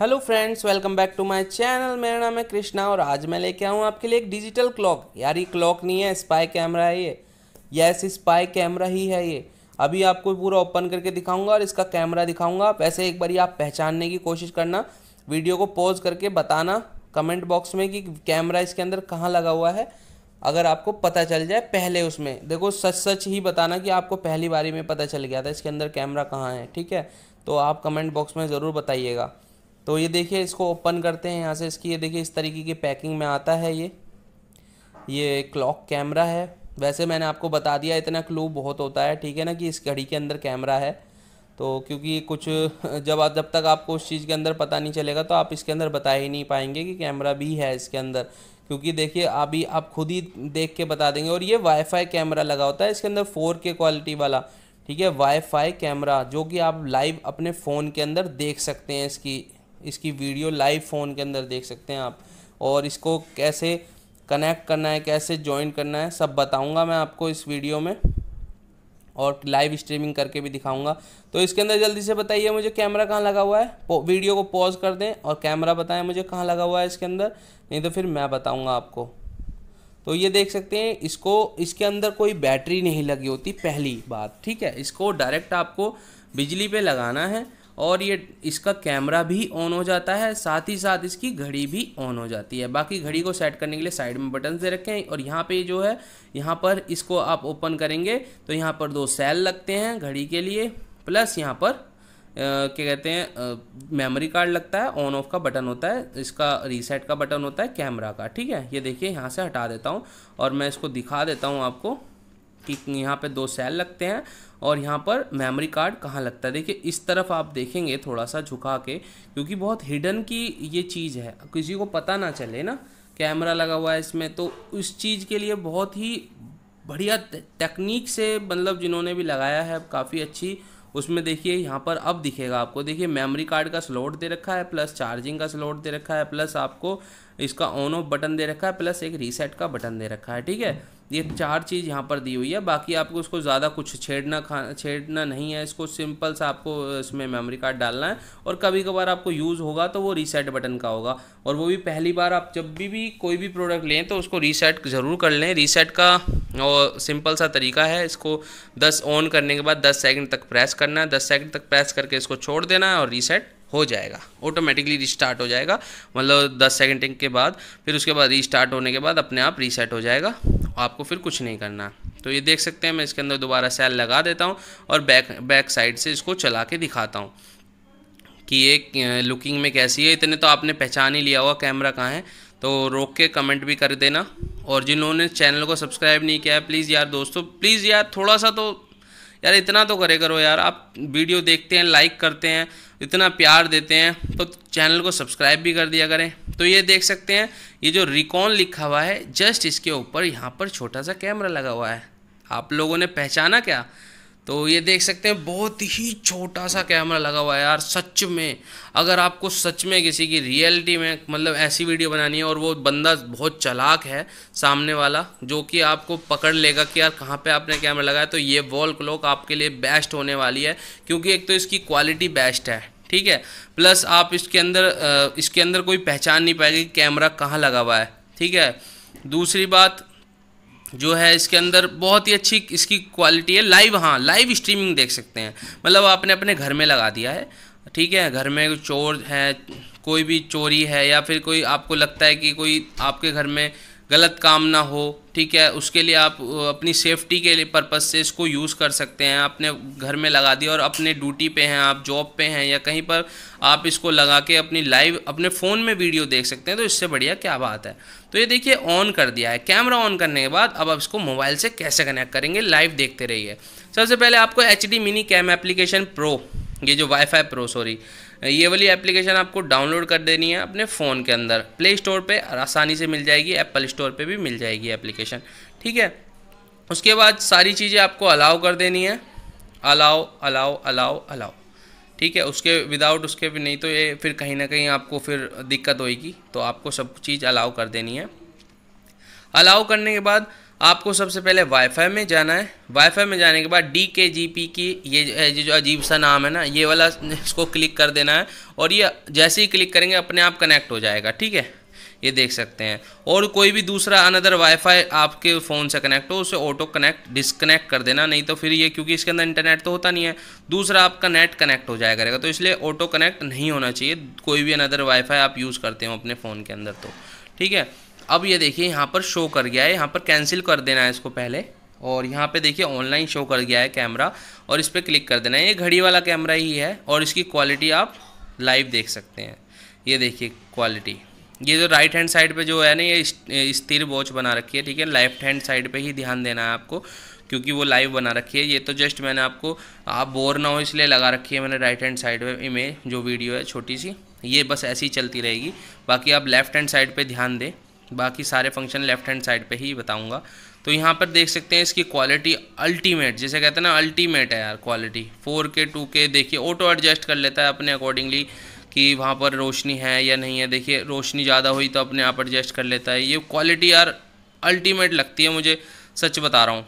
hello friends welcome back to my channel मेरा नाम है कृष्णा और आज मैं लेके आऊँ आपके लिए एक डिजिटल क्लॉक यार ये क्लॉक नहीं है स्पाई कैमरा है ये यस स्पाई कैमरा ही है ये अभी आपको पूरा ओपन करके दिखाऊंगा और इसका कैमरा दिखाऊंगा वैसे एक बार आप पहचानने की कोशिश करना वीडियो को पॉज करके बताना कमेंट बॉक्स में कि कैमरा इसके अंदर कहाँ लगा हुआ है अगर आपको पता चल जाए पहले उसमें देखो सच सच ही बताना कि आपको पहली बारी में पता चल गया था इसके अंदर कैमरा कहाँ है ठीक है तो आप कमेंट बॉक्स में ज़रूर बताइएगा तो ये देखिए इसको ओपन करते हैं यहाँ से इसकी ये देखिए इस तरीके की पैकिंग में आता है ये ये क्लॉक कैमरा है वैसे मैंने आपको बता दिया इतना क्लू बहुत होता है ठीक है ना कि इस घड़ी के अंदर कैमरा है तो क्योंकि कुछ जब आप जब तक आपको उस चीज़ के अंदर पता नहीं चलेगा तो आप इसके अंदर बता ही नहीं पाएंगे कि कैमरा भी है इसके अंदर क्योंकि देखिए अभी आप खुद ही देख के बता देंगे और ये वाईफाई कैमरा लगा होता है इसके अंदर फोर के क्वालिटी वाला ठीक है वाईफाई कैमरा जो कि आप लाइव अपने फ़ोन के अंदर देख सकते हैं इसकी इसकी वीडियो लाइव फ़ोन के अंदर देख सकते हैं आप और इसको कैसे कनेक्ट करना है कैसे ज्वाइन करना है सब बताऊंगा मैं आपको इस वीडियो में और लाइव स्ट्रीमिंग करके भी दिखाऊंगा तो इसके अंदर जल्दी से बताइए मुझे कैमरा कहाँ लगा हुआ है वीडियो को पॉज कर दें और कैमरा बताएं मुझे कहाँ लगा हुआ है इसके अंदर नहीं तो फिर मैं बताऊँगा आपको तो ये देख सकते हैं इसको इसके अंदर कोई बैटरी नहीं लगी होती पहली बात ठीक है इसको डायरेक्ट आपको बिजली पर लगाना है और ये इसका कैमरा भी ऑन हो जाता है साथ ही साथ इसकी घड़ी भी ऑन हो जाती है बाकी घड़ी को सेट करने के लिए साइड में बटन दे रखे हैं और यहाँ पे जो है यहाँ पर इसको आप ओपन करेंगे तो यहाँ पर दो सेल लगते हैं घड़ी के लिए प्लस यहाँ पर क्या कहते हैं मेमोरी कार्ड लगता है ऑन ऑफ का बटन होता है इसका रीसेट का बटन होता है कैमरा का ठीक है ये देखिए यहाँ से हटा देता हूँ और मैं इसको दिखा देता हूँ आपको कि यहाँ पे दो सेल लगते हैं और यहाँ पर मेमोरी कार्ड कहाँ लगता है देखिए इस तरफ आप देखेंगे थोड़ा सा झुका के क्योंकि बहुत हिडन की ये चीज़ है किसी को पता ना चले ना कैमरा लगा हुआ है इसमें तो उस चीज़ के लिए बहुत ही बढ़िया टेक्निक से मतलब जिन्होंने भी लगाया है काफ़ी अच्छी उसमें देखिए यहाँ पर अब दिखेगा आपको देखिए मेमोरी कार्ड का स्लॉट दे रखा है प्लस चार्जिंग का स्लॉट दे रखा है प्लस आपको इसका ऑन ऑफ बटन दे रखा है प्लस एक रीसेट का बटन दे रखा है ठीक है ये चार चीज़ यहाँ पर दी हुई है बाकी आपको उसको ज़्यादा कुछ छेड़ना खा छेड़ना नहीं है इसको सिंपल सा आपको इसमें मेमोरी कार्ड डालना है और कभी कभार आपको यूज़ होगा तो वो रीसेट बटन का होगा और वो भी पहली बार आप जब भी भी कोई भी प्रोडक्ट लें तो उसको रीसेट ज़रूर कर लें रीसेट का और सिंपल सा तरीका है इसको दस ऑन करने के बाद दस सेकेंड तक प्रेस करना है दस सेकेंड तक प्रेस करके इसको छोड़ देना है और रीसेट हो जाएगा ऑटोमेटिकली रिस्टार्ट हो जाएगा मतलब दस सेकेंड के बाद फिर उसके बाद रिस्टार्ट होने के बाद अपने आप रीसेट हो जाएगा आपको फिर कुछ नहीं करना तो ये देख सकते हैं मैं इसके अंदर दोबारा सेल लगा देता हूँ और बैक बैक साइड से इसको चला के दिखाता हूँ कि ये लुकिंग में कैसी है इतने तो आपने पहचान ही लिया हुआ कैमरा कहाँ है तो रोक के कमेंट भी कर देना और जिन्होंने चैनल को सब्सक्राइब नहीं किया है प्लीज़ यार दोस्तों प्लीज़ यार थोड़ा सा तो यार इतना तो करे करो यार आप वीडियो देखते हैं लाइक करते हैं इतना प्यार देते हैं तो चैनल को सब्सक्राइब भी कर दिया करें तो ये देख सकते हैं ये जो रिकॉन लिखा हुआ है जस्ट इसके ऊपर यहाँ पर छोटा सा कैमरा लगा हुआ है आप लोगों ने पहचाना क्या तो ये देख सकते हैं बहुत ही छोटा सा कैमरा लगा हुआ है यार सच में अगर आपको सच में किसी की रियलिटी में मतलब ऐसी वीडियो बनानी है और वो बंदा बहुत चलाक है सामने वाला जो कि आपको पकड़ लेगा कि यार कहाँ पे आपने कैमरा लगाया तो ये वॉल क्लॉक आपके लिए बेस्ट होने वाली है क्योंकि एक तो इसकी क्वालिटी बेस्ट है ठीक है प्लस आप इसके अंदर इसके अंदर कोई पहचान नहीं पाएगी कैमरा कहाँ लगा हुआ है ठीक है दूसरी बात जो है इसके अंदर बहुत ही अच्छी इसकी क्वालिटी है लाइव हाँ लाइव स्ट्रीमिंग देख सकते हैं मतलब आपने अपने घर में लगा दिया है ठीक है घर में चोर है कोई भी चोरी है या फिर कोई आपको लगता है कि कोई आपके घर में गलत काम ना हो ठीक है उसके लिए आप अपनी सेफ्टी के लिए पर्पज़ से इसको यूज़ कर सकते हैं आपने घर में लगा दिया और अपने ड्यूटी पे हैं आप जॉब पे हैं या कहीं पर आप इसको लगा के अपनी लाइव अपने फ़ोन में वीडियो देख सकते हैं तो इससे बढ़िया क्या बात है तो ये देखिए ऑन कर दिया है कैमरा ऑन करने के बाद अब आप इसको मोबाइल से कैसे कनेक्ट करेंगे लाइव देखते रहिए सबसे पहले आपको H mini cam application pro ये जो वाईफाई प्रो सॉरी ये वाली एप्लीकेशन आपको डाउनलोड कर देनी है अपने फ़ोन के अंदर प्ले स्टोर पर आसानी से मिल जाएगी एप्पल स्टोर पर भी मिल जाएगी एप्लीकेशन ठीक है उसके बाद सारी चीज़ें आपको अलाउ कर देनी है अलाउ अलाउ अलाउ अलाउ ठीक है उसके विदाउट उसके भी नहीं तो ये फिर कहीं ना कहीं आपको फिर दिक्कत होएगी तो आपको सब चीज़ अलाउ कर देनी है अलाउ करने के बाद आपको सबसे पहले वाईफाई में जाना है वाईफाई में जाने के बाद डी के जी पी की ये जो अजीब सा नाम है ना ये वाला इसको क्लिक कर देना है और ये जैसे ही क्लिक करेंगे अपने आप कनेक्ट हो जाएगा ठीक है ये देख सकते हैं और कोई भी दूसरा अनदर वाईफाई आपके फ़ोन से कनेक्ट हो उसे ऑटो कनेक्ट डिसकनेक्ट कर देना नहीं तो फिर ये क्योंकि इसके अंदर इंटरनेट तो होता नहीं है दूसरा आपका नेट कनेक्ट हो जाया करेगा तो इसलिए ऑटो कनेक्ट नहीं होना चाहिए कोई भी अनदर वाईफाई आप यूज़ करते हो अपने फ़ोन के अंदर तो ठीक है अब ये देखिए यहाँ पर शो कर गया है यहाँ पर कैंसिल कर देना है इसको पहले और यहाँ पे देखिए ऑनलाइन शो कर गया है कैमरा और इस पर क्लिक कर देना है ये घड़ी वाला कैमरा ही है और इसकी क्वालिटी आप लाइव देख सकते हैं ये देखिए क्वालिटी ये जो राइट हैंड साइड पे जो है ना ये स्थिर वॉच बना रखी है ठीक है लेफ्ट हैंड साइड पे ही ध्यान देना है आपको क्योंकि वो लाइव बना रखी है ये तो जस्ट मैंने आपको आप बोर ना हो इसलिए लगा रखी है मैंने राइट हैंड साइड पर इमेज जो वीडियो है छोटी सी ये बस ऐसी चलती रहेगी बाकी आप लेफ्ट हैंड साइड पर ध्यान दें बाकी सारे फंक्शन लेफ्ट हैंड साइड पे ही बताऊंगा तो यहाँ पर देख सकते हैं इसकी क्वालिटी अल्टीमेट जैसे कहते हैं ना अल्टीमेट है यार क्वालिटी फोर के टू के देखिए ऑटो एडजस्ट कर लेता है अपने अकॉर्डिंगली कि वहाँ पर रोशनी है या नहीं है देखिए रोशनी ज़्यादा हुई तो अपने आप एडजस्ट कर लेता है ये क्वालिटी यार अल्टीमेट लगती है मुझे सच बता रहा हूँ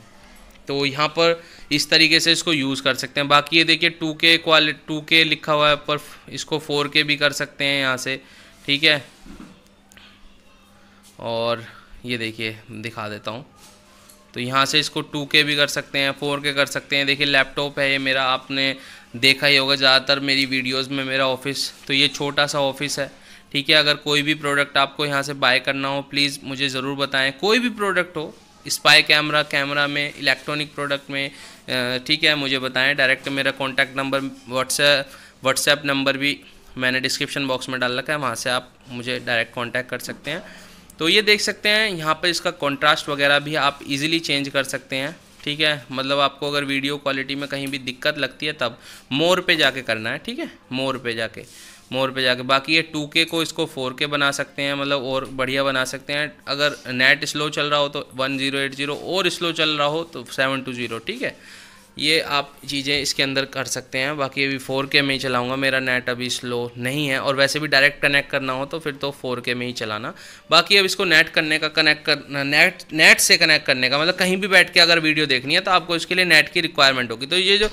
तो यहाँ पर इस तरीके से इसको यूज़ कर सकते हैं बाकी ये देखिए टू के क्वालिटी टू के लिखा हुआ है पर इसको फोर के भी कर सकते हैं यहाँ से ठीक है और ये देखिए दिखा देता हूँ तो यहाँ से इसको टू के भी कर सकते हैं फोर के कर सकते हैं देखिए लैपटॉप है ये मेरा आपने देखा ही होगा ज़्यादातर मेरी वीडियोस में मेरा ऑफिस तो ये छोटा सा ऑफिस है ठीक है अगर कोई भी प्रोडक्ट आपको यहाँ से बाय करना हो प्लीज़ मुझे ज़रूर बताएं कोई भी प्रोडक्ट हो स्पाई कैमरा कैमरा में इलेक्ट्रॉनिक प्रोडक्ट में ठीक है मुझे बताएँ डायरेक्ट मेरा contact number WhatsApp WhatsApp number भी मैंने डिस्क्रिप्शन बॉक्स में डाल रखा है वहाँ से आप मुझे डायरेक्ट कॉन्टैक्ट कर सकते हैं तो ये देख सकते हैं यहाँ पर इसका कॉन्ट्रास्ट वगैरह भी आप इजीली चेंज कर सकते हैं ठीक है मतलब आपको अगर वीडियो क्वालिटी में कहीं भी दिक्कत लगती है तब मोर पे जाके करना है ठीक है मोर पे जाके मोर पे जाके बाकी ये टू के को इसको फोर के बना सकते हैं मतलब और बढ़िया बना सकते हैं अगर नेट स्लो चल रहा हो तो वन जीरो और स्लो चल रहा हो तो सेवन टू जीरो ठीक है ये आप चीज़ें इसके अंदर कर सकते हैं बाकी अभी फोर के में ही चलाऊँगा मेरा नेट अभी स्लो नहीं है और वैसे भी डायरेक्ट कनेक्ट करना हो तो फिर तो फोर के में ही चलाना बाकी अब इसको नेट करने का कनेक्ट कर नेट नेट से कनेक्ट करने का मतलब कहीं भी बैठ के अगर वीडियो देखनी है तो आपको इसके लिए नेट की रिक्वायरमेंट होगी तो ये जो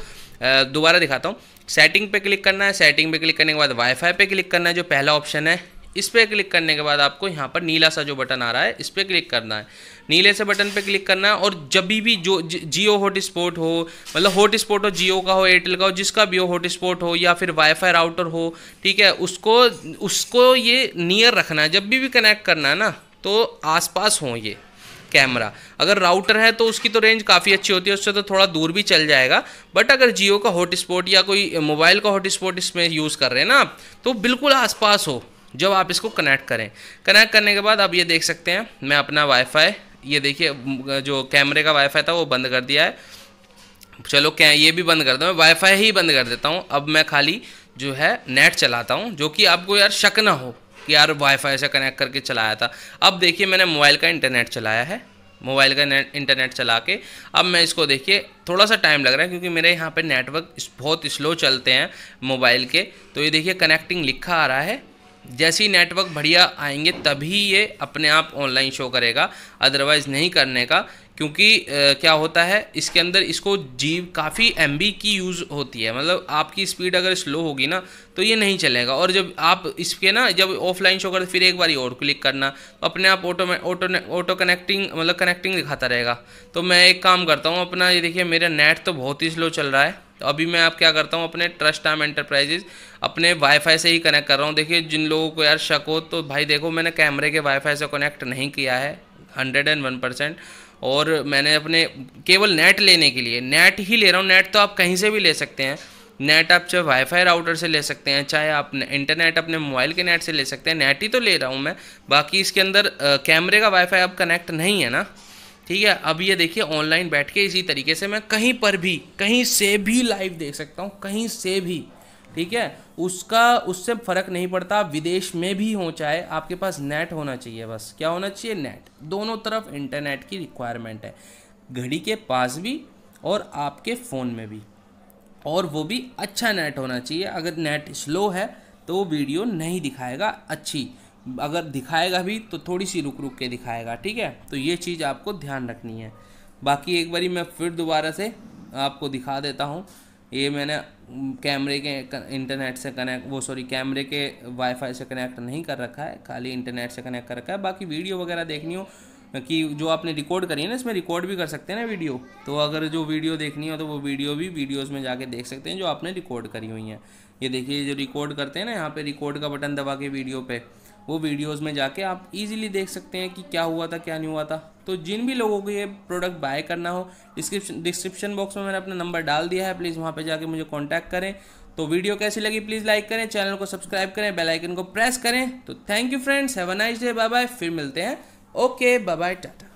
दोबारा दिखाता हूँ सेटिंग पे क्लिक करना है सेटिंग पे क्लिक करने के बाद वाईफाई पे क्लिक करना है जो पहला ऑप्शन है इस पर क्लिक करने के बाद आपको यहाँ पर नीला सा जो बटन आ रहा है इस पर क्लिक करना है नीले से बटन पे क्लिक करना है और जब भी जो जियो हॉटस्पॉट हो मतलब हॉटस्पॉट हो जियो का हो एयरटेल का हो जिसका भी हो हॉटस्पॉट हो या फिर वाईफाई राउटर हो ठीक है उसको उसको ये नियर रखना है जब भी भी कनेक्ट करना है ना तो आसपास हो ये कैमरा अगर राउटर है तो उसकी तो रेंज काफ़ी अच्छी होती है उससे तो थोड़ा दूर भी चल जाएगा बट अगर जियो का हॉटस्पॉट या कोई मोबाइल का हॉटस्पॉट इसमें यूज़ कर रहे हैं ना आप तो बिल्कुल आसपास हो जब आप इसको कनेक्ट करें कनेक्ट करने के बाद आप ये देख सकते हैं मैं अपना वाईफाई ये देखिए जो कैमरे का वाईफाई था वो बंद कर दिया है चलो क्या ये भी बंद कर दो मैं वाईफाई ही बंद कर देता हूँ अब मैं खाली जो है नेट चलाता हूँ जो कि आपको यार शक ना हो कि यार वाईफाई से कनेक्ट करके चलाया था अब देखिए मैंने मोबाइल का इंटरनेट चलाया है मोबाइल का नेट इंटरनेट चला के अब मैं इसको देखिए थोड़ा सा टाइम लग रहा है क्योंकि मेरे यहाँ पे नेटवर्क बहुत स्लो चलते हैं मोबाइल के तो ये देखिए कनेक्टिंग लिखा आ रहा है जैसे ही नेटवर्क बढ़िया आएंगे तभी ये अपने आप ऑनलाइन शो करेगा अदरवाइज़ नहीं करने का क्योंकि आ, क्या होता है इसके अंदर इसको जीव काफ़ी एम की यूज़ होती है मतलब आपकी स्पीड अगर स्लो होगी ना तो ये नहीं चलेगा और जब आप इसके ना जब ऑफलाइन शो करते फिर एक बार और क्लिक करना तो अपने आप ऑटो ऑटो ऑटो कनेक्टिंग मतलब कनेक्टिंग दिखाता रहेगा तो मैं एक काम करता हूँ अपना ये देखिए मेरा नेट तो बहुत ही स्लो चल रहा है तो अभी मैं आप क्या करता हूँ अपने ट्रस्ट टाइम एंटरप्राइजेज अपने वाईफाई से ही कनेक्ट कर रहा हूँ देखिए जिन लोगों को यार शक हो तो भाई देखो मैंने कैमरे के वाईफाई से कनेक्ट नहीं किया है हंड्रेड एंड वन परसेंट और मैंने अपने केवल नेट लेने के लिए नेट ही ले रहा हूँ नेट तो आप कहीं से भी ले सकते हैं नेट आप चाहे वाईफाई राउटर से ले सकते हैं चाहे आप इंटरनेट अपने मोबाइल के नेट से ले सकते हैं नेट ही तो ले रहा हूँ मैं बाकी इसके अंदर कैमरे का वाईफाई अब कनेक्ट नहीं है ना ठीक है अब ये देखिए ऑनलाइन बैठ के इसी तरीके से मैं कहीं पर भी कहीं से भी लाइव देख सकता हूँ कहीं से भी ठीक है उसका उससे फ़र्क नहीं पड़ता आप विदेश में भी हो चाहे आपके पास नेट होना चाहिए बस क्या होना चाहिए नेट दोनों तरफ इंटरनेट की रिक्वायरमेंट है घड़ी के पास भी और आपके फ़ोन में भी और वो भी अच्छा नेट होना चाहिए अगर नेट स्लो है तो वीडियो नहीं दिखाएगा अच्छी अगर दिखाएगा भी तो थोड़ी सी रुक रुक के दिखाएगा ठीक है तो ये चीज़ आपको ध्यान रखनी है बाकी एक बारी मैं फिर दोबारा से आपको दिखा देता हूँ ये मैंने कैमरे के इंटरनेट से कनेक्ट वो सॉरी कैमरे के वाईफाई से कनेक्ट नहीं कर रखा है खाली इंटरनेट से कनेक्ट कर रखा है बाकी वीडियो वगैरह देखनी हो कि जो आपने रिकॉर्ड करी है ना इसमें रिकॉर्ड भी कर सकते हैं ना वीडियो तो अगर जो वीडियो देखनी हो तो वो वीडियो भी वीडियोस में जाके देख सकते हैं जो आपने रिकॉर्ड करी हुई हैं ये देखिए जो रिकॉर्ड करते हैं ना यहाँ पे रिकॉर्ड का बटन दबा के वीडियो पे वो वीडियोस में जाके आप इजीली देख सकते हैं कि क्या हुआ था क्या नहीं हुआ था तो जिन भी लोगों को ये प्रोडक्ट बाय करना हो डिस्क्रिप्शन डिस्क्रिप्शन बॉक्स में मैंने अपना नंबर डाल दिया है प्लीज़ वहाँ पे जाके मुझे कांटेक्ट करें तो वीडियो कैसी लगी प्लीज़ लाइक करें चैनल को सब्सक्राइब करें बेलाइकन को प्रेस करें तो thank you friends have a nice day bye bye फिर मिलते हैं ओके बाय टाटा